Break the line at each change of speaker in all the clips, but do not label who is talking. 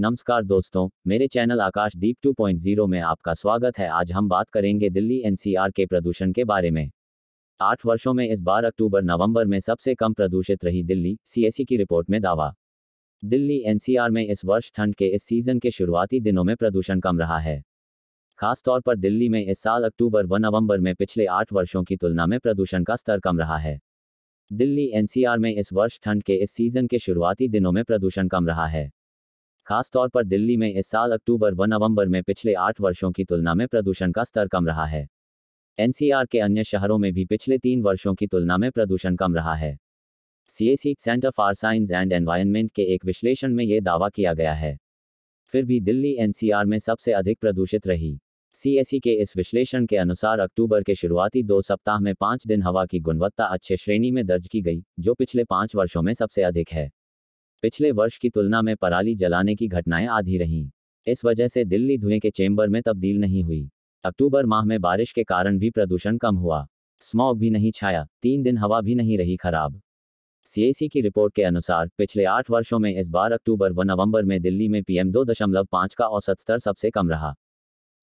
नमस्कार दोस्तों मेरे चैनल आकाश दीप 2.0 में आपका स्वागत है आज हम बात करेंगे दिल्ली एनसीआर के प्रदूषण के बारे में आठ वर्षों में इस बार अक्टूबर नवंबर में सबसे कम प्रदूषित रही दिल्ली सीएसई की रिपोर्ट में दावा दिल्ली एनसीआर में इस वर्ष ठंड के इस सीजन के शुरुआती दिनों में प्रदूषण कम रहा है खासतौर पर दिल्ली में इस साल अक्टूबर व नवंबर में पिछले आठ वर्षों की तुलना में प्रदूषण का स्तर कम रहा है दिल्ली एनसीआर में इस वर्ष ठंड के इस सीजन के शुरुआती दिनों में प्रदूषण कम रहा है खासतौर पर दिल्ली में इस साल अक्टूबर व नवंबर में पिछले आठ वर्षों की तुलना में प्रदूषण का स्तर कम रहा है एनसीआर के अन्य शहरों में भी पिछले तीन वर्षों की तुलना में प्रदूषण कम रहा है CSE centre for science and environment के एक विश्लेषण में ये दावा किया गया है फिर भी दिल्ली एनसीआर में सबसे अधिक प्रदूषित रही सीएसई के इस विश्लेषण के अनुसार अक्टूबर के शुरुआती दो सप्ताह में पाँच दिन हवा की गुणवत्ता अच्छे श्रेणी में दर्ज की गई जो पिछले पाँच वर्षों में सबसे अधिक है पिछले वर्ष की तुलना में पराली जलाने की घटनाएं आधी रहीं इस वजह से दिल्ली धुएं के चेंबर में तब्दील नहीं हुई अक्टूबर माह में बारिश के कारण भी प्रदूषण कम हुआ स्मॉग भी नहीं छाया तीन दिन हवा भी नहीं रही खराब सीएसी की रिपोर्ट के अनुसार पिछले आठ वर्षों में इस बार अक्टूबर व नवंबर में दिल्ली में पीएम दो दशमलव पांच का औसत स्तर सबसे कम रहा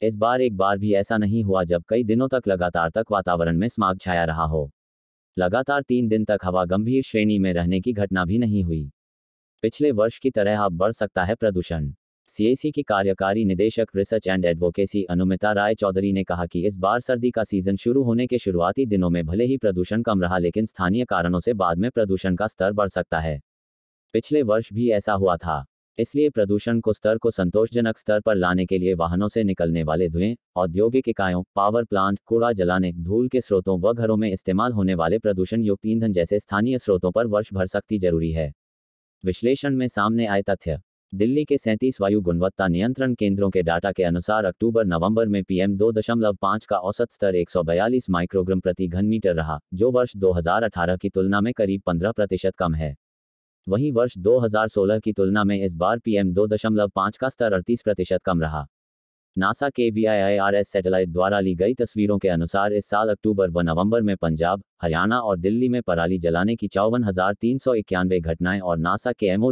इस बार एक बार भी ऐसा नहीं हुआ जब कई दिनों तक लगातार तक वातावरण में स्मॉग छाया रहा हो लगातार तीन दिन तक हवा गंभीर श्रेणी में रहने की घटना भी नहीं हुई पिछले वर्ष की तरह अब बढ़ सकता है प्रदूषण सीएसी की कार्यकारी निदेशक research and advocacy Anumita Roy Chowdhury ने कहा कि इस बार सर्दी का सीजन शुरू होने के शुरुआती दिनों में भले ही प्रदूषण कम रहा लेकिन स्थानीय कारणों से बाद में प्रदूषण का स्तर बढ़ सकता है पिछले वर्ष भी ऐसा हुआ था इसलिए प्रदूषण को स्तर को संतोषजनक स्तर पर लाने के लिए वाहनों से निकलने वाले धुएं औद्योगिक इकायों पावर प्लांट कूड़ा जलाने धूल के स्रोतों व घरों में इस्तेमाल होने वाले प्रदूषण युक्त ईंधन जैसे स्थानीय स्रोतों पर वर्ष भर सकती जरूरी है विश्लेषण में सामने आए तथ्य दिल्ली के 37 वायु गुणवत्ता नियंत्रण केंद्रों के डाटा के अनुसार अक्टूबर नवंबर में पीएम 2.5 का औसत स्तर 142 माइक्रोग्राम प्रति घन मीटर रहा जो वर्ष 2018 की तुलना में करीब 15 प्रतिशत कम है वहीं वर्ष 2016 की तुलना में इस बार पीएम 2.5 का स्तर अड़तीस प्रतिशत कम रहा नासा के वी सैटेलाइट द्वारा ली गई तस्वीरों के अनुसार इस साल अक्टूबर व नवंबर में पंजाब हरियाणा और दिल्ली में पराली जलाने की चौवन हजार तीन सौ इक्यानवे घटनाएं और नासा के एम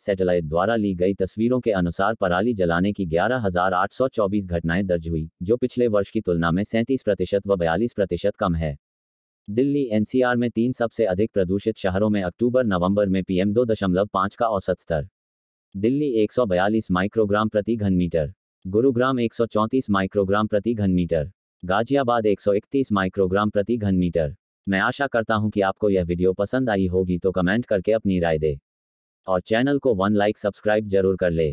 सैटेलाइट द्वारा ली गई तस्वीरों के अनुसार पराली जलाने की ग्यारह हजार आठ सौ चौबीस घटनाएं दर्ज हुई जो पिछले वर्ष की तुलना में सैंतीस प्रतिशत व बयालीस प्रतिशत कम है दिल्ली एनसीआर में तीन सबसे अधिक प्रदूषित शहरों में अक्टूबर नवंबर में पीएम दो दशमलव पाँच का औसत स्तर दिल्ली एक सौ बयालीस माइक्रोग्राम प्रति घन मीटर गुरुग्राम 134 माइक्रोग्राम प्रति घन मीटर गाजियाबाद 131 माइक्रोग्राम प्रति घन मीटर मैं आशा करता हूं कि आपको यह वीडियो पसंद आई होगी तो कमेंट करके अपनी राय दे और चैनल को वन लाइक सब्सक्राइब जरूर कर ले